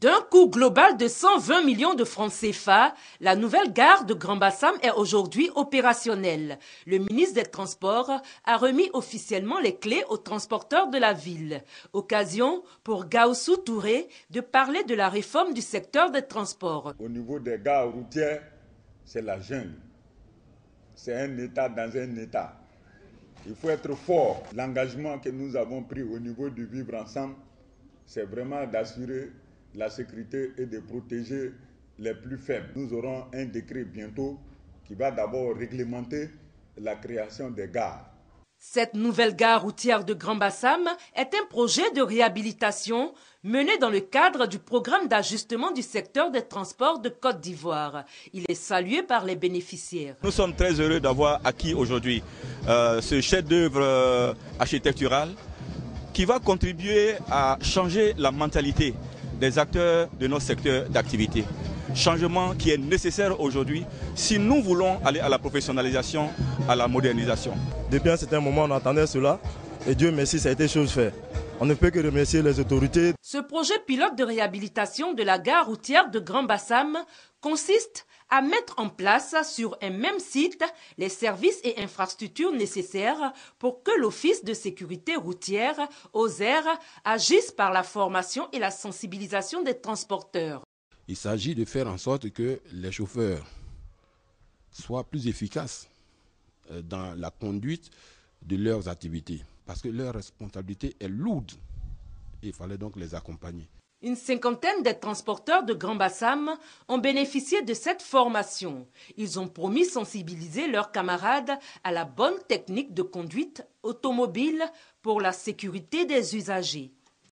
D'un coût global de 120 millions de francs CFA, la nouvelle gare de Grand Bassam est aujourd'hui opérationnelle. Le ministre des Transports a remis officiellement les clés aux transporteurs de la ville. Occasion pour Gaussou Touré de parler de la réforme du secteur des transports. Au niveau des gares routières, c'est la jeune. C'est un État dans un État. Il faut être fort. L'engagement que nous avons pris au niveau du vivre ensemble, c'est vraiment d'assurer la sécurité et de protéger les plus faibles. Nous aurons un décret bientôt qui va d'abord réglementer la création des gares. Cette nouvelle gare routière de Grand Bassam est un projet de réhabilitation mené dans le cadre du programme d'ajustement du secteur des transports de Côte d'Ivoire. Il est salué par les bénéficiaires. Nous sommes très heureux d'avoir acquis aujourd'hui euh, ce chef-d'œuvre euh, architectural qui va contribuer à changer la mentalité des acteurs de nos secteurs d'activité. Changement qui est nécessaire aujourd'hui si nous voulons aller à la professionnalisation, à la modernisation. Depuis un certain moment, on attendait cela et Dieu merci, ça a été chose faite. On ne peut que remercier les autorités. Ce projet pilote de réhabilitation de la gare routière de Grand Bassam consiste à mettre en place sur un même site les services et infrastructures nécessaires pour que l'Office de sécurité routière, OSER, agisse par la formation et la sensibilisation des transporteurs. Il s'agit de faire en sorte que les chauffeurs soient plus efficaces euh, dans la conduite de leurs activités parce que leur responsabilité est lourde. Il fallait donc les accompagner. Une cinquantaine des transporteurs de Grand Bassam ont bénéficié de cette formation. Ils ont promis sensibiliser leurs camarades à la bonne technique de conduite automobile pour la sécurité des usagers.